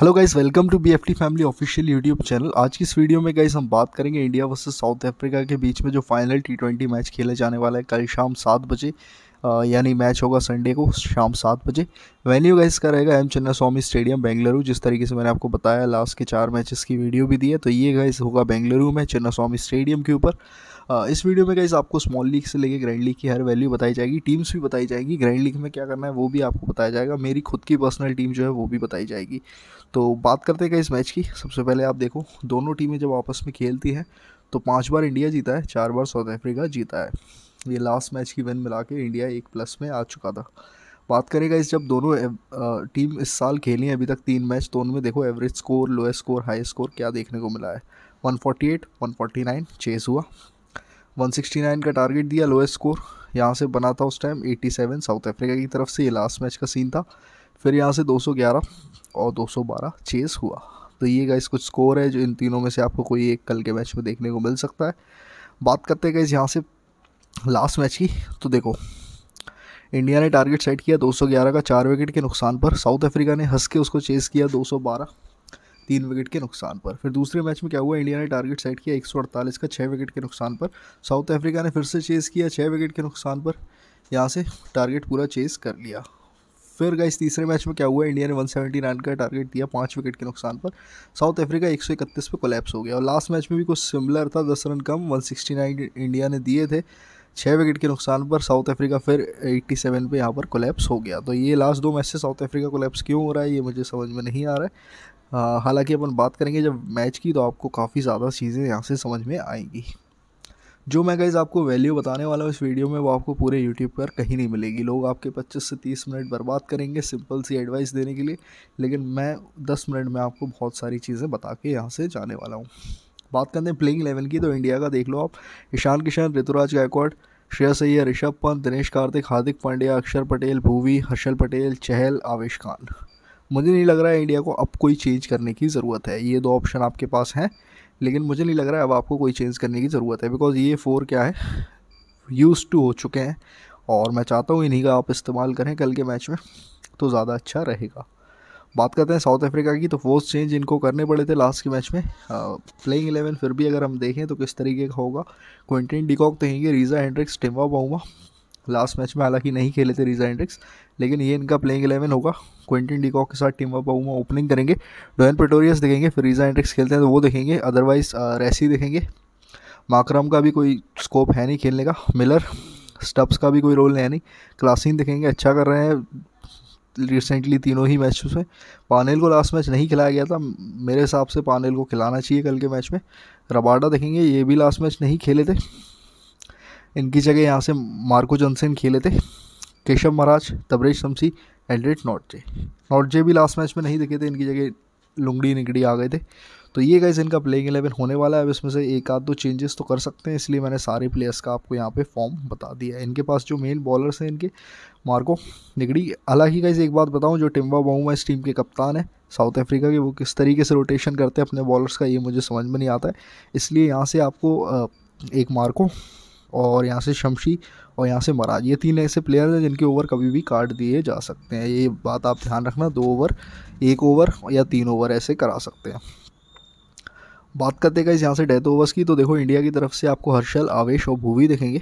hello guys welcome to BFT family official YouTube channel आज की इस वीडियो में गाइस हम बात करेंगे इंडिया वर्सेस साउथ अफ्रीका के बीच में जो फाइनल टी ट्वेंटी मैच खेले जाने वाला है कल शाम सात बजे यानी मैच होगा संडे को शाम सात बजे वेन्यू गाइस का रहेगा एम चन्नास्वामी स्टेडियम बेंगलुरु जिस तरीके से मैंने आपको बताया लास्ट के चार मैचेस की वीडियो भी दी है तो ये गाइस होगा बेंगलुरु में चन्ना स्वामी स्टेडियम के ऊपर हाँ, इस वीडियो में गाइज आपको स्मॉल लीग से लेके ग्रैंड लीग की हर वैल्यू बताई जाएगी टीम्स भी बताई जाएगी ग्रैंड लीग में क्या करना है वो भी आपको बताया जाएगा मेरी खुद की पर्सनल टीम जो है वो भी बताई जाएगी तो बात करते हैं इस मैच की सबसे पहले आप देखो दोनों टीमें जब आपस में खेलती हैं तो पाँच बार इंडिया जीता है चार बार साउथ अफ्रीका जीता है ये लास्ट मैच की वन मिला के इंडिया एक प्लस में आ चुका था बात करेगा इस जब दोनों टीम इस साल खेली है अभी तक तीन मैच तो उनमें देखो average score lowest score high score क्या देखने को मिला है 148, 149 फोर्टी हुआ 169 का टारगेट दिया लोएस्ट स्कोर यहाँ से बना था उस टाइम 87 साउथ अफ्रीका की तरफ से ये लास्ट मैच का सीन था फिर यहाँ से 211 और 212 चेस हुआ तो ये गाइस कुछ स्कोर है जो इन तीनों में से आपको कोई एक कल के मैच में देखने को मिल सकता है बात करते हैं गाइस यहाँ से लास्ट मैच की तो देखो इंडिया ने टारगेट सेट किया 211 का चार विकेट के नुकसान पर साउथ अफ्रीका ने हंस के उसको चेस किया 212 तीन विकेट के नुकसान पर फिर दूसरे मैच में क्या हुआ इंडिया ने टारगेट सेट किया एक का छः विकेट के नुकसान पर साउथ अफ्रीका ने फिर से चेज़ किया छः विकेट के नुकसान पर यहाँ से टारगेट पूरा चेज़ कर लिया फिर गए तीसरे मैच में क्या हुआ इंडिया ने 179 का टारगेट दिया पाँच विकेट के नुकसान पर साउथ अफ्रीका 131 पे कोलैप्स हो गया और लास्ट मैच में भी कुछ सिमिलर था दस रन कम 169 इंडिया ने दिए थे छः विकेट के नुकसान पर साउथ अफ्रीका फिर 87 पे यहाँ पर कोलैप्स हो गया तो ये लास्ट दो मैच से साउथ अफ्रीका कोलैप्स क्यों हो रहा है ये मुझे समझ में नहीं आ रहा है हाँ, हालांकि अपन बात करेंगे जब मैच की तो आपको काफ़ी ज़्यादा चीज़ें यहाँ से समझ में आएंगी जो मैं गाइज आपको वैल्यू बताने वाला हूँ इस वीडियो में वो आपको पूरे यूट्यूब पर कहीं नहीं मिलेगी लोग आपके 25 से 30 मिनट बर्बाद करेंगे सिंपल सी एडवाइस देने के लिए लेकिन मैं 10 मिनट में आपको बहुत सारी चीज़ें बता के यहाँ से जाने वाला हूँ बात करते हैं प्लेइंग इलेवन की तो इंडिया का देख लो आप ईशान किशन ऋतुराज गायकवाड श्रेय सैया ऋषभ पंत दिनेश कार्तिक हार्दिक पांड्या अक्षर पटेल भूवी हर्षल पटेल चहल आवेश खान मुझे नहीं लग रहा है इंडिया को अब कोई चेंज करने की ज़रूरत है ये दो ऑप्शन आपके पास हैं लेकिन मुझे नहीं लग रहा है अब आपको कोई चेंज करने की ज़रूरत है बिकॉज़ ये फ़ोर क्या है यूज़ टू हो चुके हैं और मैं चाहता हूँ इन्हीं का आप इस्तेमाल करें कल के मैच में तो ज़्यादा अच्छा रहेगा बात करते हैं साउथ अफ्रीका की तो फोर्स चेंज इनको करने पड़े थे लास्ट के मैच में प्लेइंग इलेवन फिर भी अगर हम देखें तो किस तरीके का होगा क्विंटिन डिकॉक हेंगे Reeza Hendricks Temba Bavuma last match में हालांकि नहीं खेले थे रीजा एंड्रिक्स लेकिन ये इनका प्लेइंग इलेवन होगा क्विंटन डिकॉक के साथ टीम वो ओपनिंग करेंगे डोयन पेटोरियस देखेंगे फिर रीजा एंड्रिक्स खेलते हैं तो वो देखेंगे अदरवाइज रेसी देखेंगे माकरम का भी कोई स्कोप है नहीं खेलने का मिलर स्टप्स का भी कोई रोल है नहीं क्लासिन देखेंगे अच्छा कर रहे हैं रिसेंटली तीनों ही मैच में पानेल को लास्ट मैच नहीं खिलाया गया था मेरे हिसाब से पानेल को खिलाना चाहिए कल के मैच में रबाडा देखेंगे ये भी लास्ट मैच नहीं खेले थे इनकी जगह यहाँ से मार्को जॉनसन खेले थे केशव महाराज तबरेज शमसी एंड्रेट नॉटजे जे भी लास्ट मैच में नहीं दिखे थे इनकी जगह लुंगड़ी निगड़ी आ गए थे तो ये गाइज इनका प्लेइंग एलेवन होने वाला है अब इसमें से एक आध दो चेंजेस तो कर सकते हैं इसलिए मैंने सारे प्लेयर्स का आपको यहाँ पे फॉर्म बता दिया है इनके पास जो मेन बॉलर्स हैं इनके मार्को निगड़ी हालांकि गाइज एक बात बताऊँ जो टिम्बा बाउमा इस टीम के कप्तान है साउथ अफ्रीका के वो किस तरीके से रोटेशन करते हैं अपने बॉलर्स का ये मुझे समझ में नहीं आता है इसलिए यहाँ से आपको एक मार्को और यहाँ से शमशी और यहाँ से मराज ये तीन ऐसे प्लेयर हैं जिनके ओवर कभी भी काट दिए जा सकते हैं ये बात आप ध्यान रखना दो ओवर एक ओवर या तीन ओवर ऐसे करा सकते हैं बात करते इस यहाँ से डेथ ओवर्स की तो देखो इंडिया की तरफ से आपको हर्षल आवेश और भूवी दिखेंगे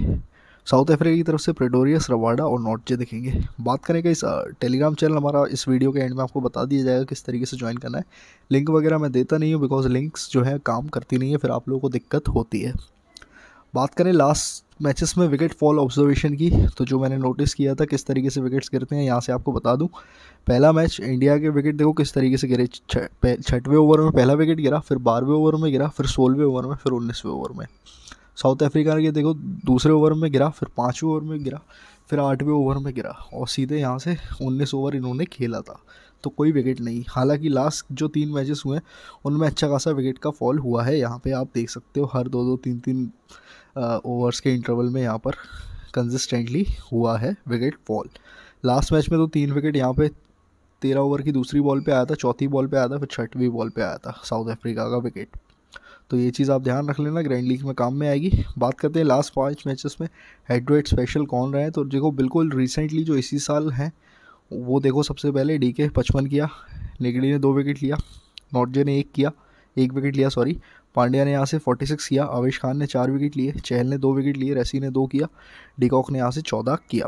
साउथ अफ्रीका की तरफ से प्रेडोरियस रवाडा और नॉटजे दिखेंगे बात करें कि इस टेलीग्राम चैनल हमारा इस वीडियो के एंड में आपको बता दिया जाएगा किस तरीके से ज्वाइन करना है लिंक वगैरह मैं देता नहीं हूँ बिकॉज लिंक्स जो है काम करती नहीं है फिर आप लोगों को दिक्कत होती है बात करें लास्ट मैचेस में विकेट फॉल ऑब्जर्वेशन की तो जो मैंने नोटिस किया था किस तरीके से विकेट्स गिरते हैं यहाँ से आपको बता दूं पहला मैच इंडिया के विकेट देखो किस तरीके से गिरे छठवें ओवर में पहला विकेट गिरा फिर बारहवें ओवर में गिरा फिर सोलहवें ओवर में फिर उन्नीसवें ओवर में साउथ अफ्रीका के देखो दूसरे ओवर में गिरा फिर पाँचवें ओवर में गिरा फिर आठवें ओवर में गिरा और सीधे यहाँ से उन्नीस ओवर इन्होंने खेला था तो कोई विकेट नहीं हालांकि लास्ट जो तीन मैचेस हुए उनमें अच्छा खासा विकेट का फॉल हुआ है यहाँ पे आप देख सकते हो हर दो दो तीन तीन ओवर्स के इंटरवल में यहाँ पर कंसिस्टेंटली हुआ है विकेट फॉल लास्ट मैच में तो तीन विकेट यहाँ पे तेरह ओवर की दूसरी बॉल पे आया था चौथी बॉल पे आया था फिर छठवीं बॉल पे आया था साउथ अफ्रीका का विकेट तो ये चीज़ आप ध्यान रख लेना ग्रैंड लीग में काम में आएगी बात करते हैं लास्ट पाँच मैचेस में हेड स्पेशल कौन रहे हैं तो देखो बिल्कुल रिसेंटली जो इसी साल हैं वो देखो सबसे पहले डी के पचपन किया नेगड़ी ने दो विकेट लिया नॉर्जे ने एक किया एक विकेट लिया सॉरी पांड्या ने यहाँ से 46 किया आवेश खान ने चार विकेट लिए चहल ने दो विकेट लिए रेसी ने दो किया डिकॉक ने यहाँ से चौदह किया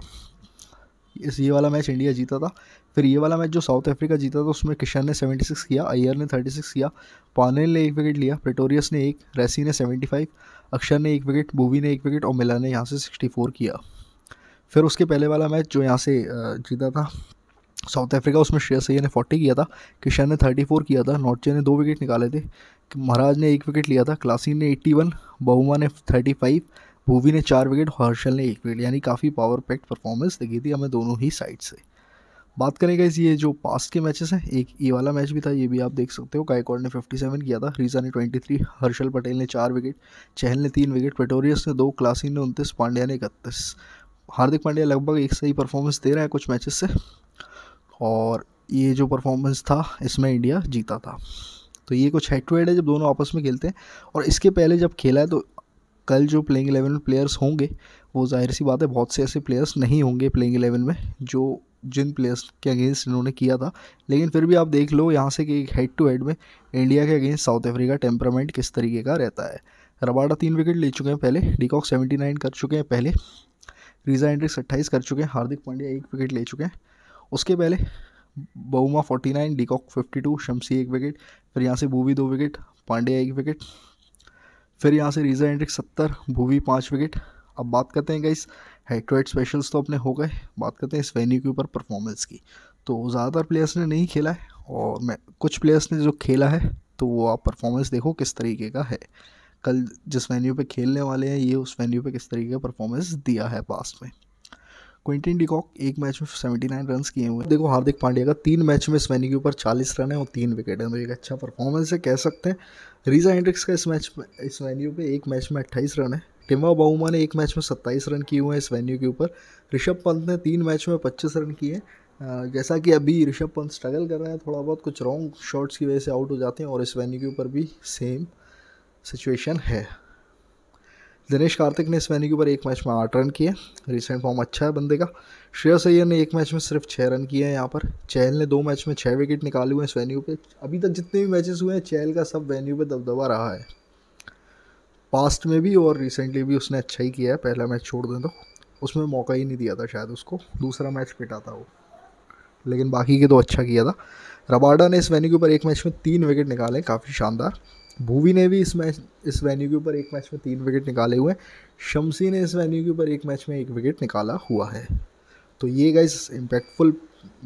इस ये वाला मैच इंडिया जीता था फिर ये वाला मैच जो साउथ अफ्रीका जीता था उसमें किशन ने 76 किया अय्यर ने 36 किया पानेल ने एक विकेट लिया प्रेटोरियस ने एक रेसी ने फाइव अक्षर ने एक विकेट भूवी ने एक विकेट और मिला ने यहाँ से फोर किया फिर उसके पहले वाला मैच जो यहाँ से जीता था साउथ अफ्रीका उसमें श्रेयस अय्यर ने फोर्टी किया था किशन ने थर्टी फोर किया था नॉर्चे ने दो विकेट निकाले थे महाराज ने एक विकेट लिया था क्लासी ने 81 बहुमा ने 35 भूवी ने चार विकेट हर्षल ने एक विकेट यानी काफ़ी पावर पैक्ट परफॉर्मेंस दिखी थी हमें दोनों ही साइड से बात करेंगे इस ये जो पास्ट के मैचेस हैं एक ये वाला मैच भी था ये भी आप देख सकते हो गायकॉड ने 57 किया था रीजा ने 23 हर्षल पटेल ने चार विकेट चहल ने तीन विकेट पेटोरियस ने दो क्लासिन ने उनतीस पांड्या ने इकतीस हार्दिक पांड्या लगभग एक सही परफॉर्मेंस दे रहा है कुछ मैचेस से और ये जो परफॉर्मेंस था इसमें इंडिया जीता था तो ये कुछ हेड टू हेड है जब दोनों आपस में खेलते हैं और इसके पहले जब खेला है तो कल जो प्लेइंग इलेवन में प्लेयर्स होंगे वो जाहिर सी बात है बहुत से ऐसे प्लेयर्स नहीं होंगे प्लेइंग एलेवन में जो जिन प्लेयर्स के अगेंस्ट इन्होंने किया था लेकिन फिर भी आप देख लो यहाँ से कि हेड टू हेड में इंडिया के अगेंस्ट साउथ अफ्रीका टेम्परामेंट किस तरीके का रहता है रबाडा तीन विकेट ले चुके हैं पहले डीकॉक सेवेंटी नाइन कर चुके हैं पहले रीजा एंड्रिक्स अट्ठाईस कर चुके हैं हार्दिक पांड्या एक विकेट ले चुके हैं उसके पहले Bavuma forty nine de Kock fifty two Shamsi एक विकेट फिर यहाँ से भूवी दो विकेट पांड्या एक विकेट फिर यहाँ से रीजा एंड्रिक सत्तर भूवी पाँच विकेट अब बात करते हैं guys head to head specials तो अपने हो गए बात करते हैं इस वेन्यू के ऊपर परफॉर्मेंस की तो ज़्यादातर प्लेयर्स ने नहीं खेला है और मैं कुछ प्लेयर्स ने जो खेला है तो वो आप परफॉर्मेंस देखो किस तरीके का है कल जिस वेन्यू पे खेलने वाले हैं ये उस वेन्यू पे किस तरीके का परफॉर्मेंस दिया है पास में क्विंटन डिकॉक एक मैच में सेवेंटी नाइन रन किए हुए देखो हार्दिक पांड्या का तीन मैच में इस के ऊपर चालीस रन है और तीन विकेट है तो एक अच्छा परफॉर्मेंस है कह सकते हैं रीजा हेंड्रिक्स का इस मैच में इस वेन्यू पे एक मैच में अट्ठाईस रन है टिमा बाहुमा ने एक मैच में सत्ताईस रन किए हुए हैं इस वेन्यू के ऊपर ऋषभ पंत ने तीन मैच में पच्चीस रन किए जैसा कि अभी ऋषभ पंत स्ट्रगल कर रहे हैं थोड़ा बहुत कुछ रॉन्ग शॉट्स की वजह से आउट हो जाते हैं और इस वेन्यू के ऊपर भी सेम सिचुएशन है दिनेश कार्तिक ने इस वेन्यू के ऊपर एक मैच में आठ रन किए रिसेंट फॉर्म अच्छा है बंदे का श्रेयस सैयर ने एक मैच में सिर्फ छः रन किए हैं यहाँ पर चहल ने दो मैच में छः विकेट निकाले हुए हैं इस वेन्यू पे अभी तक जितने भी मैचेस हुए हैं चहल का सब वेन्यू पे दबदबा रहा है पास्ट में भी और रिसेंटली भी उसने अच्छा ही किया है पहला मैच छोड़ दें तो उसमें मौका ही नहीं दिया था शायद उसको दूसरा मैच पिटा था वो लेकिन बाकी के तो अच्छा किया था रबाडा ने इस वेन्यू के ऊपर एक मैच में तीन विकेट निकाले काफ़ी शानदार भूवी ने भी इस मैच इस वेन्यू के ऊपर एक मैच में तीन विकेट निकाले हुए शमसी ने इस वेन्यू के ऊपर एक मैच में एक विकेट निकाला हुआ है तो ये गाइस इम्पैक्टफुल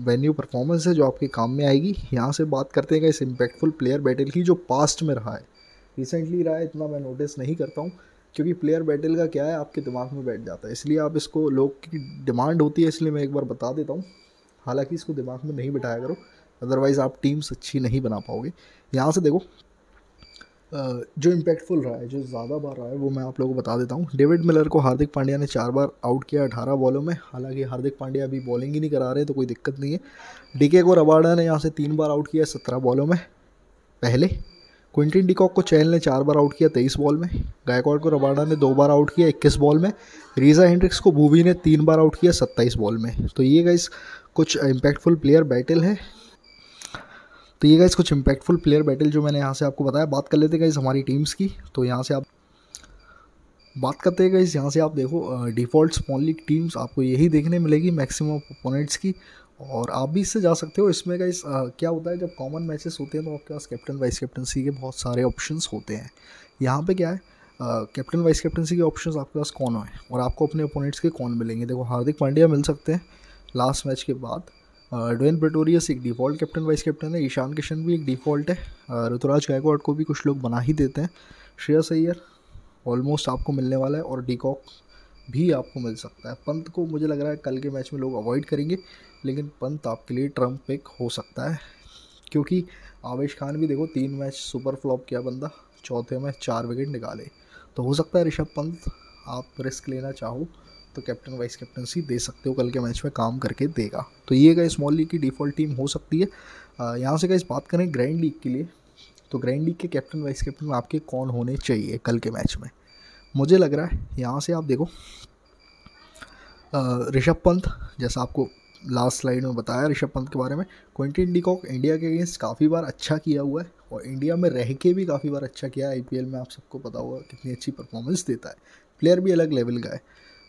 वेन्यू परफॉर्मेंस है जो आपके काम में आएगी यहाँ से बात करते हैं इस इम्पैक्टफुल प्लेयर बैटल की जो पास्ट में रहा है रिसेंटली रहा है इतना मैं नोटिस नहीं करता हूँ क्योंकि प्लेयर बैटल का क्या है आपके दिमाग में बैठ जाता है इसलिए आप इसको लोग की डिमांड होती है इसलिए मैं एक बार बता देता हूँ हालांकि इसको दिमाग में नहीं बिठाया करो अदरवाइज़ आप टीम्स अच्छी नहीं बना पाओगे यहाँ से देखो जो इम्पैक्टफुल रहा है जो ज़्यादा बार रहा है वो मैं आप लोगों को बता देता हूँ डेविड मिलर को हार्दिक पांड्या ने चार बार आउट किया अठारह बॉलों में हालांकि हार्दिक पांड्या अभी बॉलिंग ही नहीं करा रहे तो कोई दिक्कत नहीं है डीके को रबाडा ने यहाँ से तीन बार आउट किया सत्रह बॉलों में पहले क्विंटिन डिकॉक को चैल ने चार बार आउट किया तेईस बॉल में गायकवाड को रबाडा ने दो बार आउट किया इक्कीस बॉल में रीजा हेंड्रिक्स को भूवी ने तीन बार आउट किया सत्ताईस बॉल में तो ये गाइस कुछ इम्पैक्टफुल प्लेयर बैटल है तो ये गाइज़ कुछ इम्पैक्टफुल प्लेयर बैटल जो मैंने यहाँ से आपको बताया बात कर लेते गाइज़ हमारी टीम्स की तो यहाँ से आप बात करते हैं गाइज़ यहाँ से आप देखो डिफ़ॉल्ट स्मॉल लीग टीम्स आपको यही देखने मिलेगी मैक्सिमम ओपोनेंट्स की और आप भी इससे जा सकते हो इसमें गाइज क्या होता है जब कॉमन मैचेस होते हैं तो आपके पास कैप्टन वाइस कैप्टनसी के बहुत सारे ऑप्शंस होते हैं यहाँ पे क्या है कैप्टन वाइस कैप्टनसी के ऑप्शंस आपके पास कौन है और आपको अपने ओपोनेंट्स के कौन मिलेंगे देखो हार्दिक पांड्या मिल सकते हैं लास्ट मैच के बाद ड्वेन प्रेटोरियस एक डिफ़ॉल्ट कैप्टन वाइस कैप्टन है ईशान किशन भी एक डिफ़ॉल्ट है ऋतुराज गायकवाड को भी कुछ लोग बना ही देते हैं श्रेयस अय्यर ऑलमोस्ट आपको मिलने वाला है और डीकॉक भी आपको मिल सकता है पंत को मुझे लग रहा है कल के मैच में लोग अवॉइड करेंगे लेकिन पंत आपके लिए ट्रम्प पिक हो सकता है क्योंकि आवेश खान भी देखो तीन मैच सुपर फ्लॉप किया बंदा चौथे में चार विकेट निकाले तो हो सकता है ऋषभ पंत आप रिस्क लेना चाहो तो कैप्टन वाइस कैप्टनसी दे सकते हो कल के मैच में काम करके देगा तो ये गए स्मॉल लीग की डिफ़ॉल्ट टीम हो सकती है यहाँ से गाइस बात करें ग्रैंड लीग के लिए तो ग्रैंड लीग के कैप्टन वाइस कैप्टन आपके कौन होने चाहिए कल के मैच में मुझे लग रहा है यहाँ से आप देखो ऋषभ पंत जैसा आपको लास्ट स्लाइड में बताया ऋषभ पंत के बारे में क्विंटन डिकॉक इंडिया के अगेंस्ट काफ़ी बार अच्छा किया हुआ है और इंडिया में रह के भी काफ़ी बार अच्छा किया है आईपीएल में आप सबको पता होगा कितनी अच्छी परफॉर्मेंस देता है प्लेयर भी अलग लेवल का है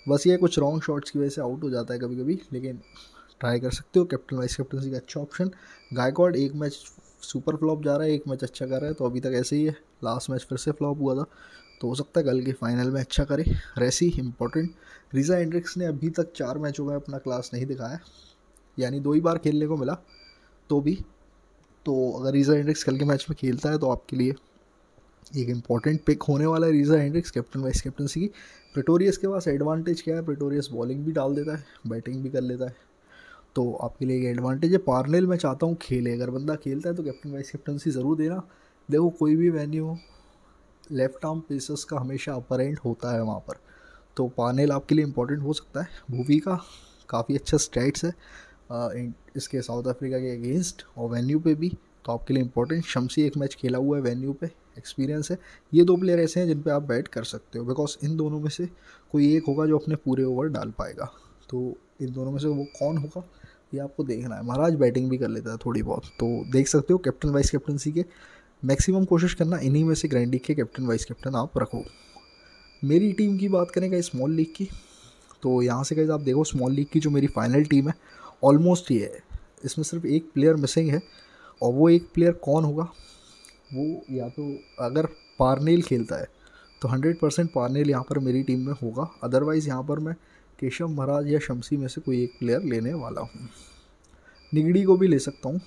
बस ये कुछ रॉन्ग शॉट्स की वजह से आउट हो जाता है कभी कभी लेकिन ट्राई कर सकते हो कैप्टन वाइस कैप्टनसी का अच्छा ऑप्शन गायकॉड एक मैच सुपर फ्लॉप जा रहा है एक मैच अच्छा कर रहा है तो अभी तक ऐसे ही है लास्ट मैच फिर से फ्लॉप हुआ था तो हो सकता है कल के फाइनल में अच्छा करे रेसी इंपॉर्टेंट रिजा एंड्रिक्स ने अभी तक चार मैचों में अपना क्लास नहीं दिखाया यानी दो ही बार खेलने को मिला तो भी तो अगर रिजा एंड्रिक्स कल के मैच में खेलता है तो आपके लिए एक इंपॉर्टेंट पिक होने वाला है Reeza Hendricks captain vice captaincy की प्रिटोरियस के पास एडवांटेज क्या है प्रिटोरियस बॉलिंग भी डाल देता है बैटिंग भी कर लेता है तो आपके लिए एक एडवांटेज है पार्नेल मैं चाहता हूँ खेले अगर बंदा खेलता है तो कैप्टन वाइस कैप्टनसी ज़रूर देना देखो कोई भी वेन्यू लेफ्ट आर्म पेसर्स का हमेशा अपर एंड होता है वहाँ पर तो पार्नेल आपके लिए इंपॉर्टेंट हो सकता है भूवी का काफ़ी अच्छा स्टेट्स है इसके साउथ अफ्रीका के अगेंस्ट और वेन्यू पर भी तो आपके लिए इंपॉर्टेंट शमसी एक मैच खेला हुआ है वेन्यू पर एक्सपीरियंस है ये दो प्लेयर ऐसे हैं जिन पे आप बैट कर सकते हो बिकॉज इन दोनों में से कोई एक होगा जो अपने पूरे ओवर डाल पाएगा तो इन दोनों में से वो कौन होगा ये आपको देखना है महाराज बैटिंग भी कर लेता है थोड़ी बहुत तो देख सकते हो कैप्टन वाइस कैप्टनसी के मैक्सिमम कोशिश करना इन्हीं में से ग्रैंडी के कैप्टन वाइस कैप्टन आप रखो मेरी टीम की बात करें कहीं स्मॉल लीग की तो यहाँ से कहीं आप देखो स्मॉल लीग की जो मेरी फाइनल टीम है ऑलमोस्ट ये है इसमें सिर्फ एक प्लेयर मिसिंग है और वो एक प्लेयर कौन होगा वो या तो अगर पारनेल खेलता है तो हंड्रेड परसेंट पारनेल यहाँ पर मेरी टीम में होगा अदरवाइज़ यहाँ पर मैं केशव महाराज या शमसी में से कोई एक प्लेयर लेने वाला हूँ निगड़ी को भी ले सकता हूँ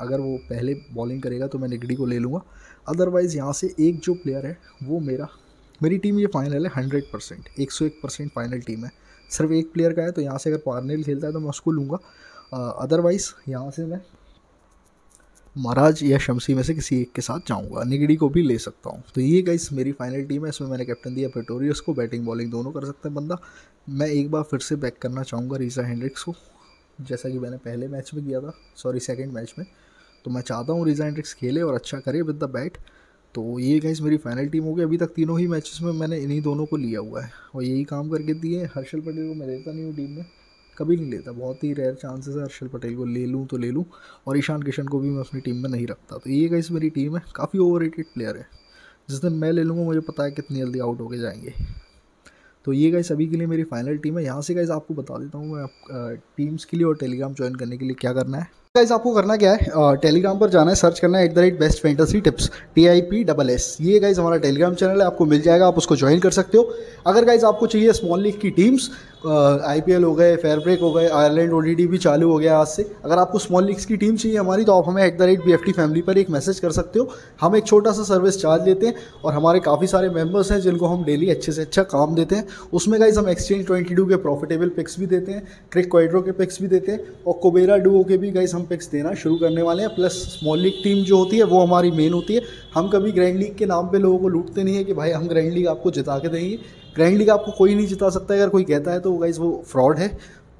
अगर वो पहले बॉलिंग करेगा तो मैं निगड़ी को ले लूँगा अदरवाइज़ यहाँ से एक जो प्लेयर है वो मेरा मेरी टीम ये फाइनल है हंड्रेड परसेंट एक सौ एक परसेंट फाइनल टीम है सिर्फ एक प्लेयर का है तो यहाँ से अगर पारनेल खेलता है तो मैं उसको लूँगा अदरवाइज़ यहाँ से मैं महाराज या शमसी में से किसी एक के साथ जाऊंगा निगड़ी को भी ले सकता हूँ तो ये गाइस मेरी फाइनल टीम है इसमें मैंने कैप्टन दिया पेटोरियस को बैटिंग बॉलिंग दोनों कर सकते हैं बंदा मैं एक बार फिर से बैक करना चाहूँगा रीसा हैंड्रिक्स को जैसा कि मैंने पहले मैच में किया था सॉरी सेकेंड मैच में तो मैं चाहता हूँ रीजा हैंड्रिक्स खेले और अच्छा करे विद द बैट तो ये गाइस मेरी फाइनल टीम होगी अभी तक तीनों ही मैचेस में मैंने इन्हीं दोनों को लिया हुआ है और यही काम करके दिए हर्षल पटेल को मैं देता नहीं हूँ टीम में कभी नहीं लेता बहुत ही रेयर चांसेस है हर्षल पटेल को ले लूँ तो ले लूँ और ईशान किशन को भी मैं अपनी टीम में नहीं रखता तो ये गाइस मेरी टीम है काफ़ी ओवर प्लेयर है जिस दिन मैं ले लूँगा मुझे पता है कितनी जल्दी आउट होके जाएंगे तो ये गाइस अभी के लिए मेरी फाइनल टीम है यहाँ से गाइस आपको बता देता हूँ मैं टीम्स के लिए और टेलीग्राम ज्वाइन करने के लिए क्या करना है गाइज आपको करना क्या है टेलीग्राम पर जाना है सर्च करना है at the rate best fantasy tips T I P double S ये गाइज हमारा टेलीग्राम चैनल है आपको मिल जाएगा आप उसको ज्वाइन कर सकते हो अगर गाइज आपको चाहिए स्मॉल लीग की टीम्स आई पी एल हो गए फेयर ब्रेक हो गए आयरलैंड डी भी चालू हो गया आज से अगर आपको स्मॉल लीग्स की टीम चाहिए हमारी तो आप हमें at the rate B F T family पर एक मैसेज कर सकते हो हम एक छोटा सा सर्विस चार्ज लेते हैं और हमारे काफ़ी सारे मेम्बर्स हैं जिनको हम डेली अच्छे से अच्छा काम देते हैं उसमें गाइज हम एक्सचेंज ट्वेंटी टू के प्रॉफिटेबल पिक्स भी देते हैं क्रिक क्वाइड्रो के पिक्स भी देते हैं और कोबेरा डुओ के भी गाइज हम पिक्स देना शुरू करने वाले हैं प्लस स्मॉल लीग टीम जो होती है वो हमारी मेन होती है हम कभी ग्रैंड लीग के नाम पर लोगों को लूटते नहीं है कि भाई हम ग्रैंड लीग आपको जिता के देंगे ग्रैंड लीग आपको कोई नहीं जिता सकता अगर कोई कहता है तो गाइज वो फ्रॉड है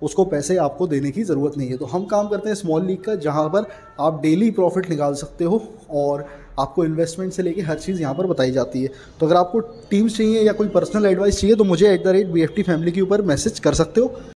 उसको पैसे आपको देने की ज़रूरत नहीं है तो हम काम करते हैं स्मॉल लीग का जहाँ पर आप डेली प्रॉफिट निकाल सकते हो और आपको इन्वेस्टमेंट से लेके हर चीज़ यहाँ पर बताई जाती है तो अगर आपको टीम्स चाहिए या कोई पर्सनल एडवाइस चाहिए तो मुझे at the rate B family के ऊपर मैसेज कर सकते हो